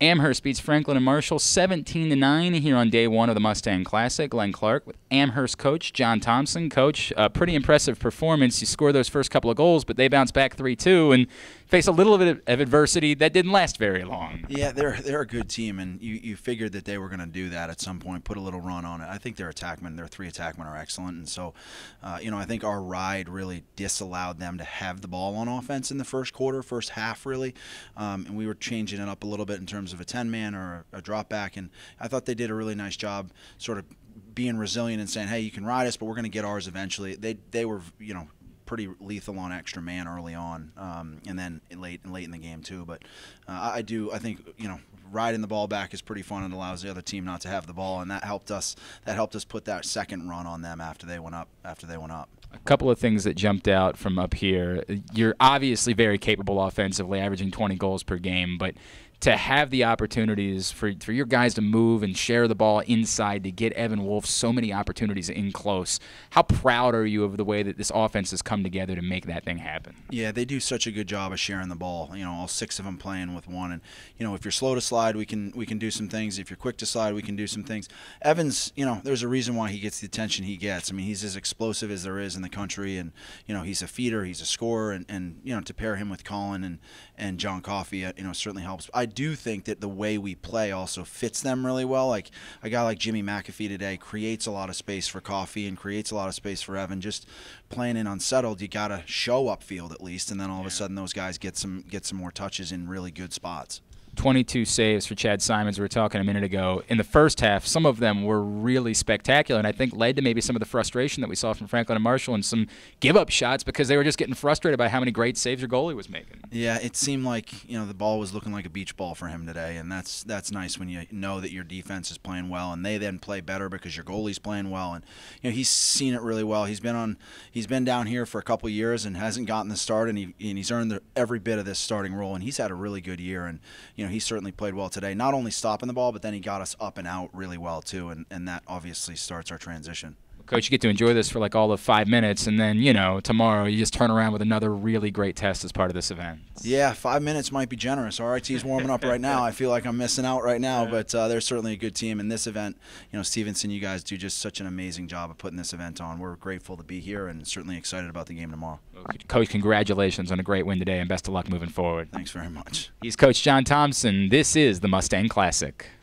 Amherst beats Franklin and Marshall 17 to 9 here on day one of the Mustang Classic. Glenn Clark with Amherst coach John Thompson. Coach, a pretty impressive performance. You score those first couple of goals, but they bounce back 3 2 and face a little bit of adversity that didn't last very long. Yeah, they're, they're a good team, and you, you figured that they were going to do that at some point, put a little run on it. I think their attackmen, their three attackmen are excellent. And so, uh, you know, I think our ride really disallowed them to have the ball on offense in the first quarter, first half, really. Um, and we were changing it up a little bit in terms terms of a 10 man or a drop back. And I thought they did a really nice job sort of being resilient and saying, hey, you can ride us, but we're going to get ours eventually. They, they were, you know, pretty lethal on extra man early on, um, and then late and late in the game too. But uh, I do, I think you know, riding the ball back is pretty fun. and allows the other team not to have the ball, and that helped us. That helped us put that second run on them after they went up. After they went up. A couple of things that jumped out from up here. You're obviously very capable offensively, averaging 20 goals per game, but to have the opportunities for, for your guys to move and share the ball inside to get Evan Wolf so many opportunities in close. How proud are you of the way that this offense has come together to make that thing happen? Yeah, they do such a good job of sharing the ball. You know, all six of them playing with one, and you know, if you're slow to slide, we can we can do some things. If you're quick to slide, we can do some things. Evans, you know, there's a reason why he gets the attention he gets. I mean, he's as explosive as there is in the country, and you know, he's a feeder, he's a scorer, and, and you know, to pair him with Colin and and John Coffey, uh, you know, certainly helps. I I do think that the way we play also fits them really well. Like a guy like Jimmy McAfee today creates a lot of space for Coffee and creates a lot of space for Evan. Just playing in unsettled, you got to show up field at least, and then all of a sudden those guys get some get some more touches in really good spots. 22 saves for Chad Simons. We were talking a minute ago. In the first half, some of them were really spectacular, and I think led to maybe some of the frustration that we saw from Franklin and Marshall and some give up shots because they were just getting frustrated by how many great saves your goalie was making. Yeah, it seemed like you know the ball was looking like a beach ball for him today, and that's that's nice when you know that your defense is playing well and they then play better because your goalie's playing well. And you know he's seen it really well. He's been on he's been down here for a couple years and hasn't gotten the start, and he and he's earned the, every bit of this starting role, and he's had a really good year. And you know, know, he certainly played well today, not only stopping the ball, but then he got us up and out really well, too. And, and that obviously starts our transition coach, you get to enjoy this for like all of five minutes, and then you know tomorrow you just turn around with another really great test as part of this event. Yeah, five minutes might be generous. RIT is warming up right now. I feel like I'm missing out right now, but uh, they're certainly a good team. in this event, you know, Stevenson, you guys do just such an amazing job of putting this event on. We're grateful to be here and certainly excited about the game tomorrow. Coach, congratulations on a great win today, and best of luck moving forward. Thanks very much. He's Coach John Thompson. This is the Mustang Classic.